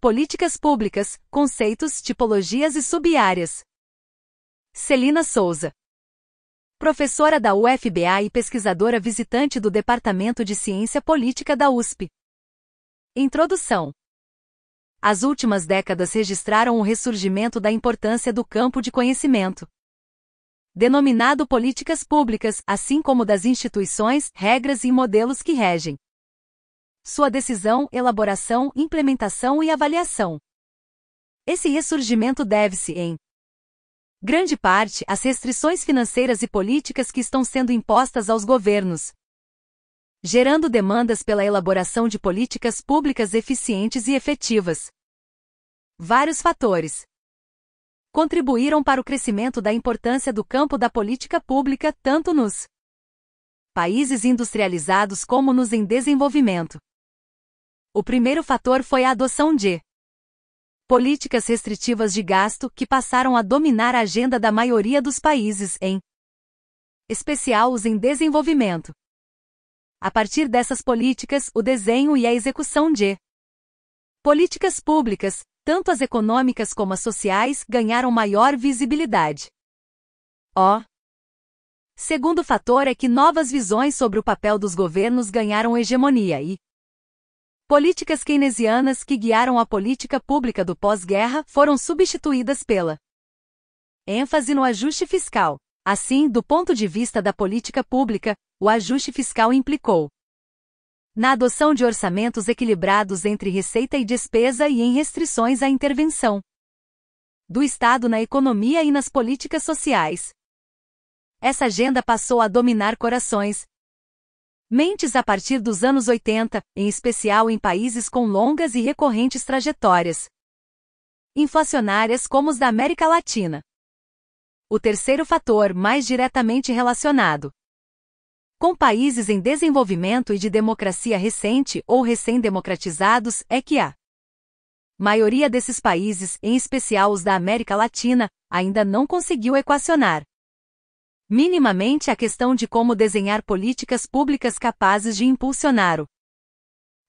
Políticas públicas, conceitos, tipologias e subáreas. Celina Souza. Professora da UFBA e pesquisadora visitante do Departamento de Ciência Política da USP. Introdução. As últimas décadas registraram o ressurgimento da importância do campo de conhecimento. Denominado políticas públicas, assim como das instituições, regras e modelos que regem sua decisão, elaboração, implementação e avaliação. Esse ressurgimento deve-se, em grande parte, às restrições financeiras e políticas que estão sendo impostas aos governos, gerando demandas pela elaboração de políticas públicas eficientes e efetivas. Vários fatores contribuíram para o crescimento da importância do campo da política pública tanto nos países industrializados como nos em desenvolvimento. O primeiro fator foi a adoção de políticas restritivas de gasto que passaram a dominar a agenda da maioria dos países, em especial os em desenvolvimento. A partir dessas políticas, o desenho e a execução de políticas públicas, tanto as econômicas como as sociais, ganharam maior visibilidade. O segundo fator é que novas visões sobre o papel dos governos ganharam hegemonia e Políticas keynesianas que guiaram a política pública do pós-guerra foram substituídas pela ênfase no ajuste fiscal. Assim, do ponto de vista da política pública, o ajuste fiscal implicou na adoção de orçamentos equilibrados entre receita e despesa e em restrições à intervenção do Estado na economia e nas políticas sociais. Essa agenda passou a dominar corações, Mentes a partir dos anos 80, em especial em países com longas e recorrentes trajetórias inflacionárias como os da América Latina. O terceiro fator, mais diretamente relacionado com países em desenvolvimento e de democracia recente ou recém-democratizados, é que a maioria desses países, em especial os da América Latina, ainda não conseguiu equacionar minimamente a questão de como desenhar políticas públicas capazes de impulsionar o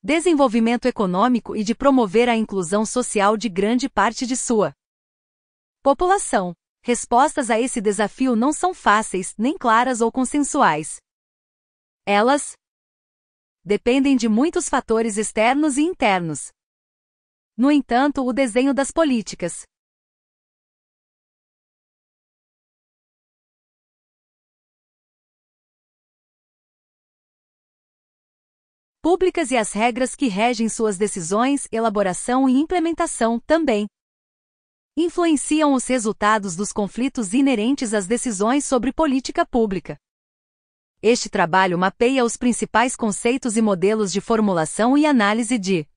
desenvolvimento econômico e de promover a inclusão social de grande parte de sua população. Respostas a esse desafio não são fáceis, nem claras ou consensuais. Elas dependem de muitos fatores externos e internos. No entanto, o desenho das políticas públicas e as regras que regem suas decisões, elaboração e implementação também influenciam os resultados dos conflitos inerentes às decisões sobre política pública. Este trabalho mapeia os principais conceitos e modelos de formulação e análise de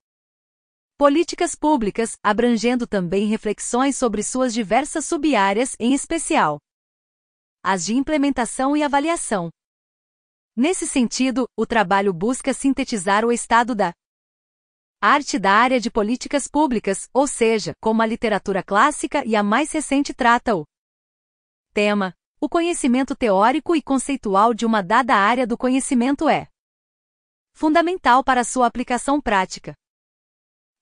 políticas públicas, abrangendo também reflexões sobre suas diversas subáreas, em especial as de implementação e avaliação. Nesse sentido, o trabalho busca sintetizar o estado da arte da área de políticas públicas, ou seja, como a literatura clássica e a mais recente trata o tema. O conhecimento teórico e conceitual de uma dada área do conhecimento é fundamental para sua aplicação prática.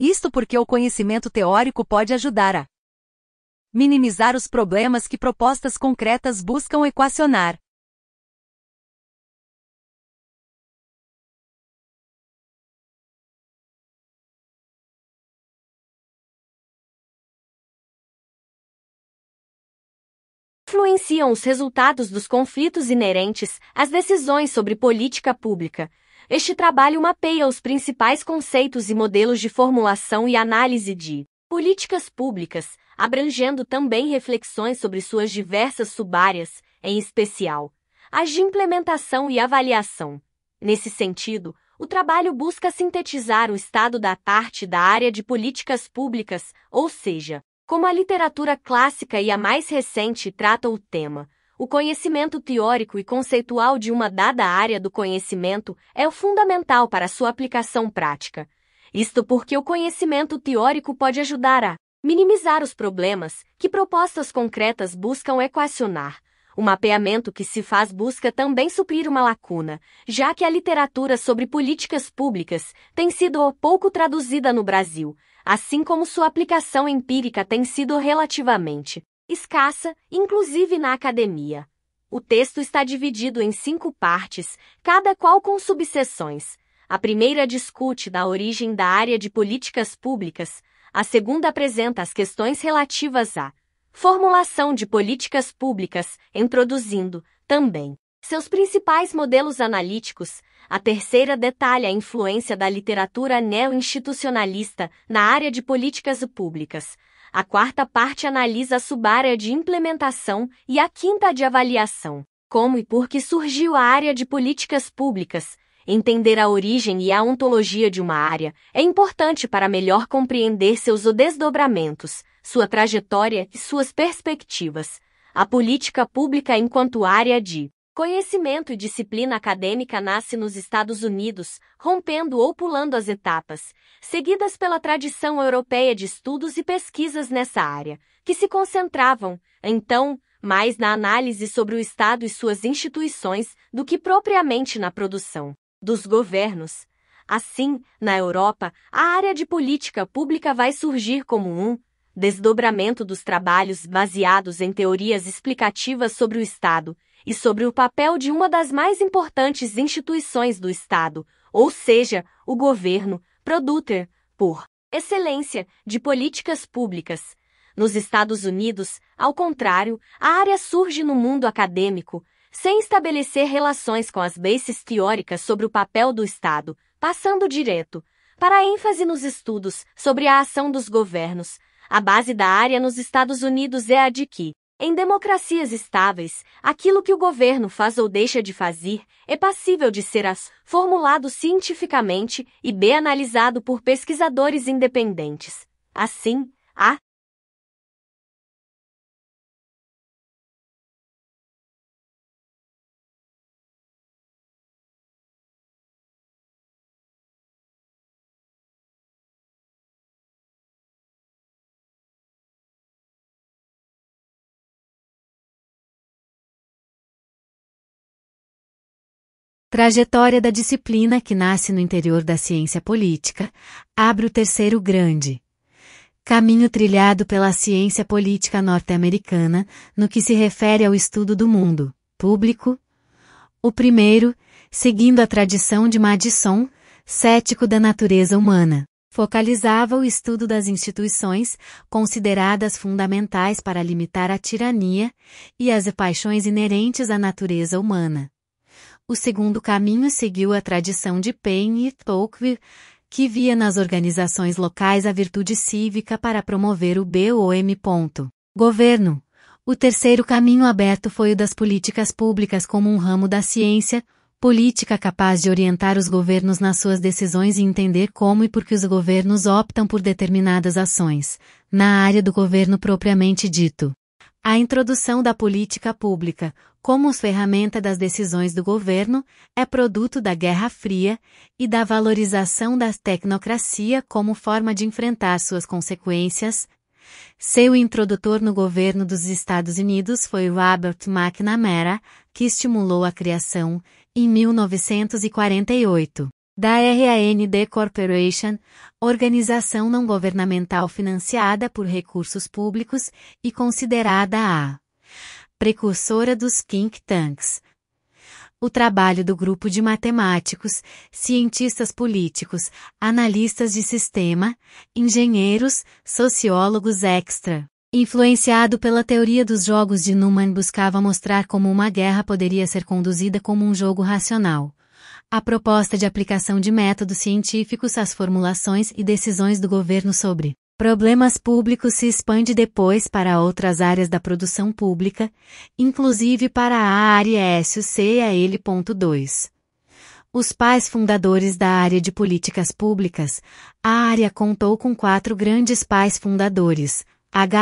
Isto porque o conhecimento teórico pode ajudar a minimizar os problemas que propostas concretas buscam equacionar. influenciam os resultados dos conflitos inerentes às decisões sobre política pública. Este trabalho mapeia os principais conceitos e modelos de formulação e análise de políticas públicas, abrangendo também reflexões sobre suas diversas subáreas, em especial as de implementação e avaliação. Nesse sentido, o trabalho busca sintetizar o estado da parte da área de políticas públicas, ou seja, como a literatura clássica e a mais recente tratam o tema, o conhecimento teórico e conceitual de uma dada área do conhecimento é o fundamental para sua aplicação prática. Isto porque o conhecimento teórico pode ajudar a minimizar os problemas que propostas concretas buscam equacionar. O mapeamento que se faz busca também suprir uma lacuna, já que a literatura sobre políticas públicas tem sido pouco traduzida no Brasil, assim como sua aplicação empírica tem sido relativamente escassa, inclusive na academia. O texto está dividido em cinco partes, cada qual com subseções. A primeira discute da origem da área de políticas públicas, a segunda apresenta as questões relativas à formulação de políticas públicas, introduzindo, também, seus principais modelos analíticos, a terceira detalha é a influência da literatura neo-institucionalista na área de políticas públicas. A quarta parte analisa a subárea de implementação e a quinta de avaliação. Como e por que surgiu a área de políticas públicas, Entender a origem e a ontologia de uma área é importante para melhor compreender seus desdobramentos, sua trajetória e suas perspectivas. A política pública enquanto área de Conhecimento e disciplina acadêmica nasce nos Estados Unidos, rompendo ou pulando as etapas, seguidas pela tradição europeia de estudos e pesquisas nessa área, que se concentravam, então, mais na análise sobre o Estado e suas instituições do que propriamente na produção dos governos. Assim, na Europa, a área de política pública vai surgir como um desdobramento dos trabalhos baseados em teorias explicativas sobre o Estado e sobre o papel de uma das mais importantes instituições do Estado, ou seja, o governo, produtor, por excelência, de políticas públicas. Nos Estados Unidos, ao contrário, a área surge no mundo acadêmico, sem estabelecer relações com as bases teóricas sobre o papel do Estado, passando direto para a ênfase nos estudos sobre a ação dos governos. A base da área nos Estados Unidos é a de que em democracias estáveis, aquilo que o governo faz ou deixa de fazer é passível de ser as formulado cientificamente e b analisado por pesquisadores independentes. Assim, há Trajetória da disciplina que nasce no interior da ciência política, abre o terceiro grande. Caminho trilhado pela ciência política norte-americana no que se refere ao estudo do mundo público. O primeiro, seguindo a tradição de Madison, cético da natureza humana, focalizava o estudo das instituições consideradas fundamentais para limitar a tirania e as paixões inerentes à natureza humana. O segundo caminho seguiu a tradição de Payne e Tocqueville, que via nas organizações locais a virtude cívica para promover o BOM. Governo. O terceiro caminho aberto foi o das políticas públicas como um ramo da ciência, política capaz de orientar os governos nas suas decisões e entender como e por que os governos optam por determinadas ações, na área do governo propriamente dito. A introdução da política pública, como ferramenta das decisões do governo, é produto da Guerra Fria e da valorização da tecnocracia como forma de enfrentar suas consequências. Seu introdutor no governo dos Estados Unidos foi Robert McNamara, que estimulou a criação, em 1948, da RAND Corporation, organização não governamental financiada por recursos públicos e considerada a precursora dos think tanks. O trabalho do grupo de matemáticos, cientistas políticos, analistas de sistema, engenheiros, sociólogos extra. Influenciado pela teoria dos jogos de Newman, buscava mostrar como uma guerra poderia ser conduzida como um jogo racional. A proposta de aplicação de métodos científicos às formulações e decisões do governo sobre problemas públicos se expande depois para outras áreas da produção pública, inclusive para a área SUC a ele. Os pais fundadores da área de políticas públicas, a área contou com quatro grandes pais fundadores, H.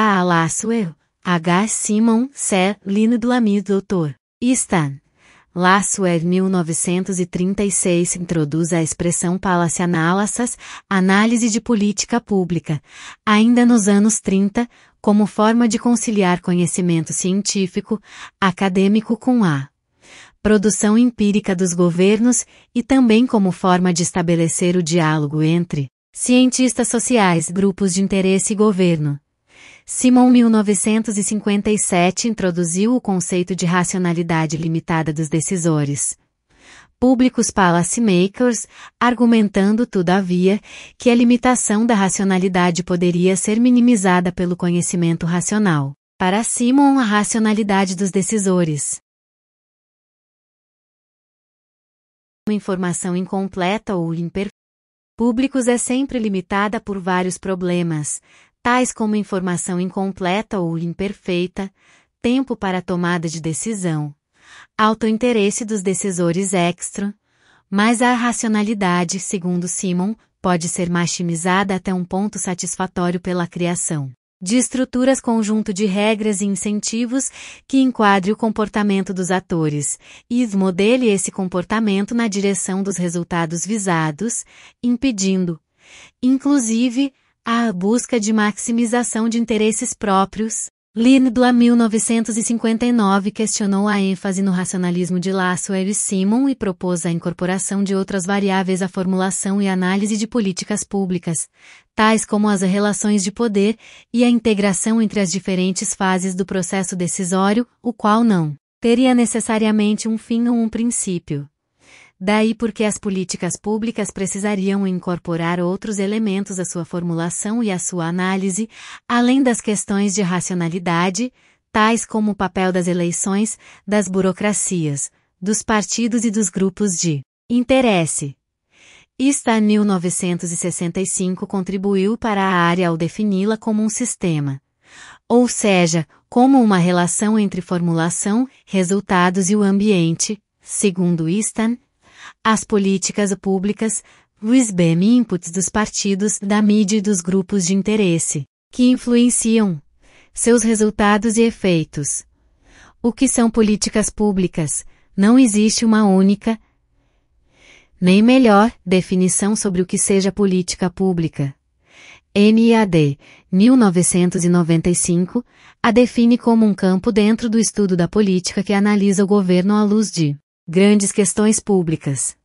A. H. Simon, C. Lino Dlamini Dr. Stan. Lassuer é 1936 introduz a expressão palace analysis, análise de política pública, ainda nos anos 30, como forma de conciliar conhecimento científico, acadêmico com a produção empírica dos governos e também como forma de estabelecer o diálogo entre cientistas sociais, grupos de interesse e governo. Simon 1957 introduziu o conceito de racionalidade limitada dos decisores. Públicos policymakers, argumentando, todavia, que a limitação da racionalidade poderia ser minimizada pelo conhecimento racional. Para Simon, a racionalidade dos decisores. Uma informação incompleta ou imperfeita públicos é sempre limitada por vários problemas, tais como informação incompleta ou imperfeita, tempo para tomada de decisão, autointeresse dos decisores extra, mas a racionalidade, segundo Simon, pode ser maximizada até um ponto satisfatório pela criação de estruturas conjunto de regras e incentivos que enquadre o comportamento dos atores e modele esse comportamento na direção dos resultados visados, impedindo, inclusive, a busca de maximização de interesses próprios. a 1959 questionou a ênfase no racionalismo de Lasswell e Simon e propôs a incorporação de outras variáveis à formulação e análise de políticas públicas, tais como as relações de poder e a integração entre as diferentes fases do processo decisório, o qual não teria necessariamente um fim ou um princípio. Daí porque as políticas públicas precisariam incorporar outros elementos à sua formulação e à sua análise, além das questões de racionalidade, tais como o papel das eleições, das burocracias, dos partidos e dos grupos de interesse. Ista 1965 contribuiu para a área ao defini-la como um sistema. Ou seja, como uma relação entre formulação, resultados e o ambiente, segundo Istan, as políticas públicas, os BEM inputs dos partidos, da mídia e dos grupos de interesse, que influenciam seus resultados e efeitos. O que são políticas públicas? Não existe uma única, nem melhor, definição sobre o que seja política pública. NAD, 1995, a define como um campo dentro do estudo da política que analisa o governo à luz de Grandes questões públicas.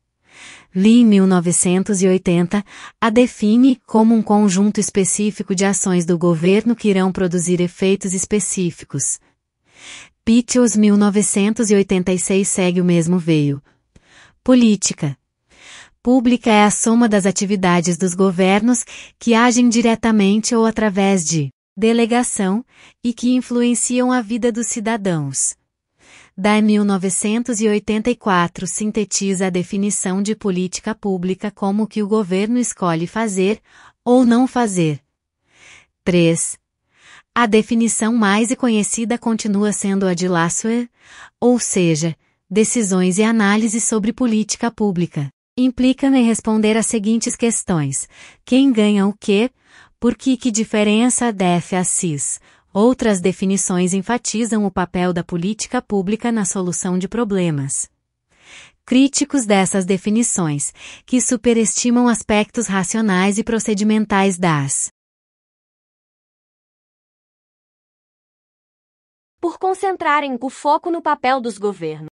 Li 1980 a define como um conjunto específico de ações do governo que irão produzir efeitos específicos. Pitchells 1986 segue o mesmo veio. Política. Pública é a soma das atividades dos governos que agem diretamente ou através de delegação e que influenciam a vida dos cidadãos da 1984 sintetiza a definição de política pública como que o governo escolhe fazer ou não fazer. 3. A definição mais conhecida continua sendo a de Lasswell, ou seja, decisões e análises sobre política pública. Implicam em responder às seguintes questões: quem ganha o quê? Por que que diferença def a cis? Outras definições enfatizam o papel da política pública na solução de problemas. Críticos dessas definições, que superestimam aspectos racionais e procedimentais das. Por concentrarem o foco no papel dos governos.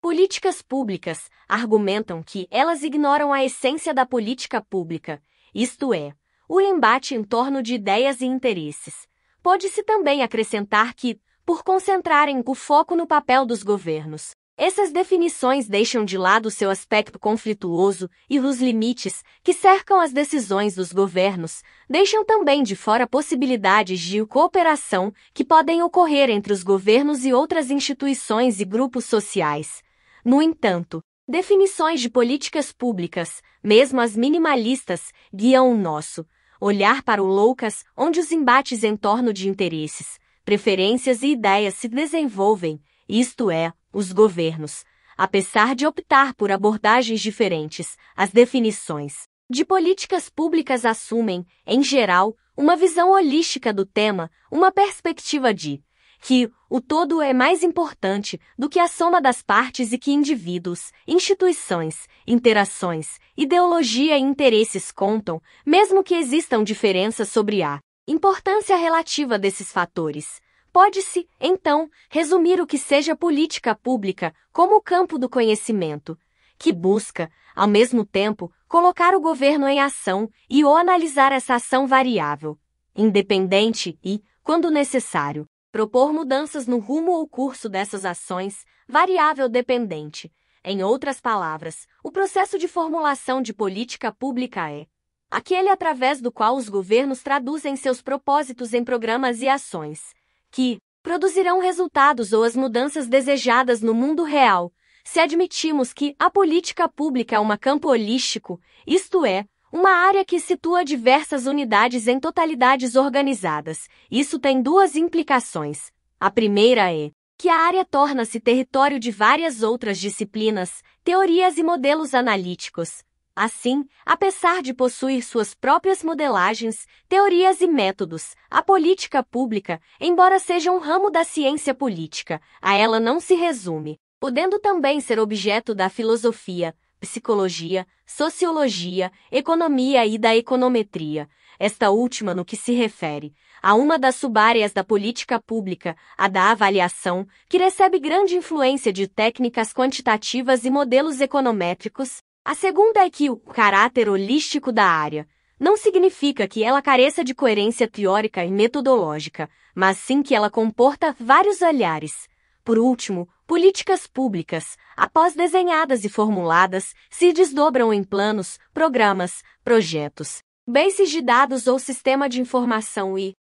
Políticas públicas argumentam que elas ignoram a essência da política pública, isto é, o embate em torno de ideias e interesses, Pode-se também acrescentar que, por concentrarem o foco no papel dos governos, essas definições deixam de lado seu aspecto conflituoso e os limites que cercam as decisões dos governos, deixam também de fora possibilidades de cooperação que podem ocorrer entre os governos e outras instituições e grupos sociais. No entanto, definições de políticas públicas, mesmo as minimalistas, guiam o nosso olhar para o Loucas, onde os embates em torno de interesses, preferências e ideias se desenvolvem, isto é, os governos, apesar de optar por abordagens diferentes, as definições de políticas públicas assumem, em geral, uma visão holística do tema, uma perspectiva de que o todo é mais importante do que a soma das partes e que indivíduos, instituições, interações, ideologia e interesses contam, mesmo que existam diferenças sobre a importância relativa desses fatores. Pode-se, então, resumir o que seja política pública como o campo do conhecimento, que busca, ao mesmo tempo, colocar o governo em ação e ou analisar essa ação variável, independente e, quando necessário, propor mudanças no rumo ou curso dessas ações, variável dependente. Em outras palavras, o processo de formulação de política pública é aquele através do qual os governos traduzem seus propósitos em programas e ações, que produzirão resultados ou as mudanças desejadas no mundo real, se admitimos que a política pública é uma campo holístico, isto é, uma área que situa diversas unidades em totalidades organizadas. Isso tem duas implicações. A primeira é que a área torna-se território de várias outras disciplinas, teorias e modelos analíticos. Assim, apesar de possuir suas próprias modelagens, teorias e métodos, a política pública, embora seja um ramo da ciência política, a ela não se resume, podendo também ser objeto da filosofia, psicologia, sociologia, economia e da econometria, esta última no que se refere a uma das subáreas da política pública, a da avaliação, que recebe grande influência de técnicas quantitativas e modelos econométricos. A segunda é que o caráter holístico da área não significa que ela careça de coerência teórica e metodológica, mas sim que ela comporta vários olhares. Por último, Políticas públicas, após desenhadas e formuladas, se desdobram em planos, programas, projetos, bases de dados ou sistema de informação e,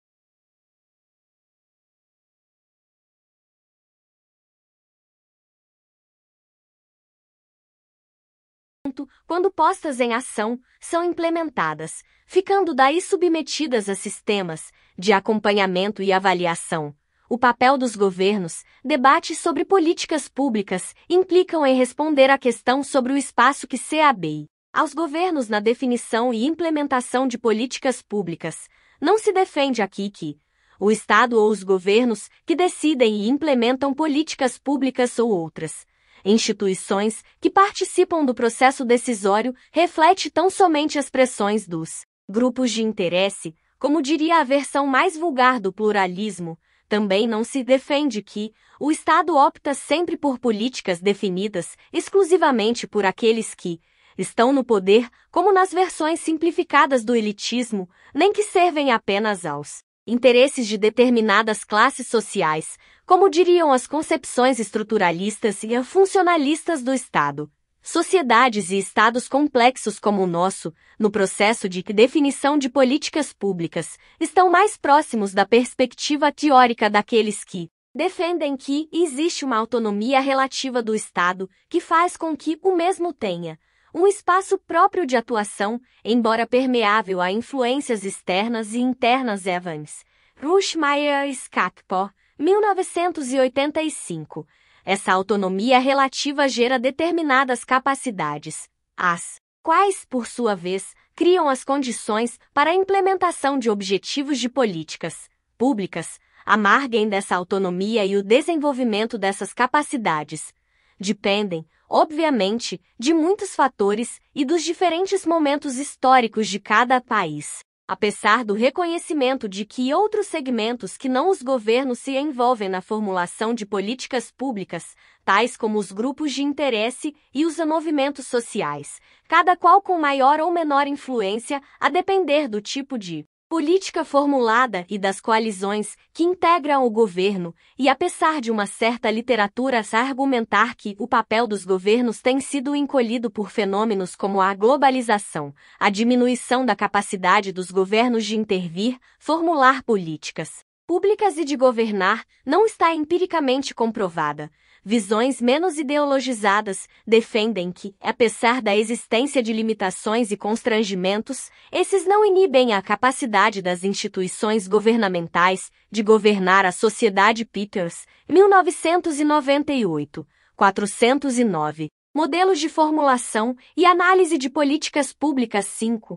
quando postas em ação, são implementadas, ficando daí submetidas a sistemas de acompanhamento e avaliação, o papel dos governos, debates sobre políticas públicas, implicam em responder à questão sobre o espaço que CAB aos governos na definição e implementação de políticas públicas. Não se defende aqui que o Estado ou os governos que decidem e implementam políticas públicas ou outras instituições que participam do processo decisório reflete tão somente as pressões dos grupos de interesse, como diria a versão mais vulgar do pluralismo, também não se defende que o Estado opta sempre por políticas definidas exclusivamente por aqueles que estão no poder, como nas versões simplificadas do elitismo, nem que servem apenas aos interesses de determinadas classes sociais, como diriam as concepções estruturalistas e funcionalistas do Estado sociedades e estados complexos como o nosso, no processo de definição de políticas públicas, estão mais próximos da perspectiva teórica daqueles que defendem que existe uma autonomia relativa do Estado que faz com que o mesmo tenha um espaço próprio de atuação, embora permeável a influências externas e internas Evans. Rushmeyer Skakpor, 1985, essa autonomia relativa gera determinadas capacidades, as quais, por sua vez, criam as condições para a implementação de objetivos de políticas públicas, amarguem dessa autonomia e o desenvolvimento dessas capacidades. Dependem, obviamente, de muitos fatores e dos diferentes momentos históricos de cada país apesar do reconhecimento de que outros segmentos que não os governos se envolvem na formulação de políticas públicas, tais como os grupos de interesse e os movimentos sociais, cada qual com maior ou menor influência, a depender do tipo de política formulada e das coalizões que integram o governo, e apesar de uma certa literatura se argumentar que o papel dos governos tem sido encolhido por fenômenos como a globalização, a diminuição da capacidade dos governos de intervir, formular políticas públicas e de governar não está empiricamente comprovada. Visões menos ideologizadas defendem que, apesar da existência de limitações e constrangimentos, esses não inibem a capacidade das instituições governamentais de governar a sociedade Peters, 1998, 409. Modelos de formulação e análise de políticas públicas 5.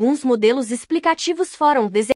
alguns modelos explicativos foram desenhados.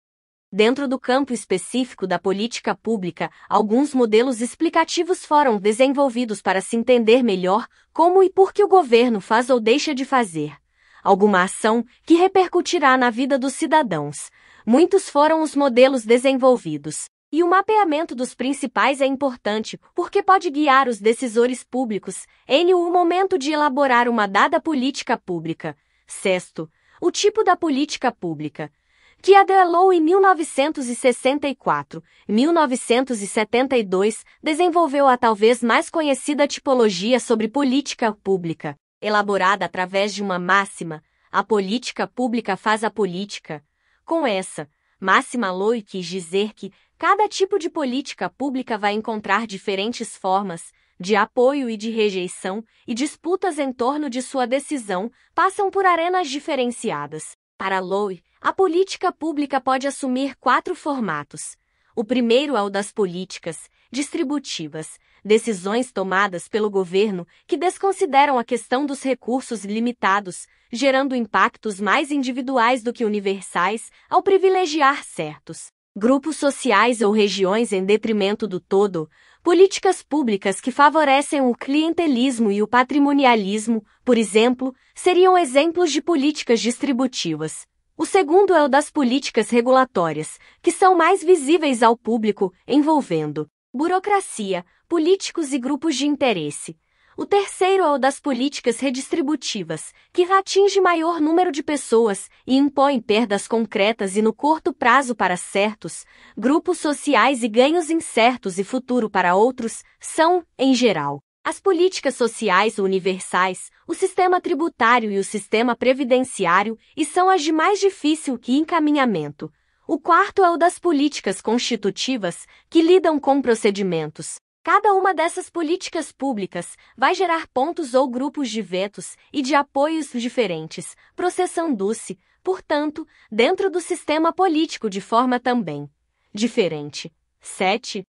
Dentro do campo específico da política pública, alguns modelos explicativos foram desenvolvidos para se entender melhor como e por que o governo faz ou deixa de fazer alguma ação que repercutirá na vida dos cidadãos. Muitos foram os modelos desenvolvidos. E o mapeamento dos principais é importante porque pode guiar os decisores públicos em o momento de elaborar uma dada política pública. Sexto, o tipo da política pública, que atrelou em 1964, 1972, desenvolveu a talvez mais conhecida tipologia sobre política pública, elaborada através de uma máxima, a política pública faz a política. Com essa, máxima Loi quis dizer que cada tipo de política pública vai encontrar diferentes formas, de apoio e de rejeição, e disputas em torno de sua decisão, passam por arenas diferenciadas. Para Lowe, a política pública pode assumir quatro formatos. O primeiro é o das políticas distributivas, decisões tomadas pelo governo que desconsideram a questão dos recursos limitados, gerando impactos mais individuais do que universais ao privilegiar certos grupos sociais ou regiões em detrimento do todo, Políticas públicas que favorecem o clientelismo e o patrimonialismo, por exemplo, seriam exemplos de políticas distributivas. O segundo é o das políticas regulatórias, que são mais visíveis ao público, envolvendo burocracia, políticos e grupos de interesse, o terceiro é o das políticas redistributivas, que atinge maior número de pessoas e impõe perdas concretas e no curto prazo para certos grupos sociais e ganhos incertos e futuro para outros, são, em geral, as políticas sociais universais, o sistema tributário e o sistema previdenciário, e são as de mais difícil que encaminhamento. O quarto é o das políticas constitutivas, que lidam com procedimentos, Cada uma dessas políticas públicas vai gerar pontos ou grupos de vetos e de apoios diferentes, processando-se, portanto, dentro do sistema político de forma também diferente. 7.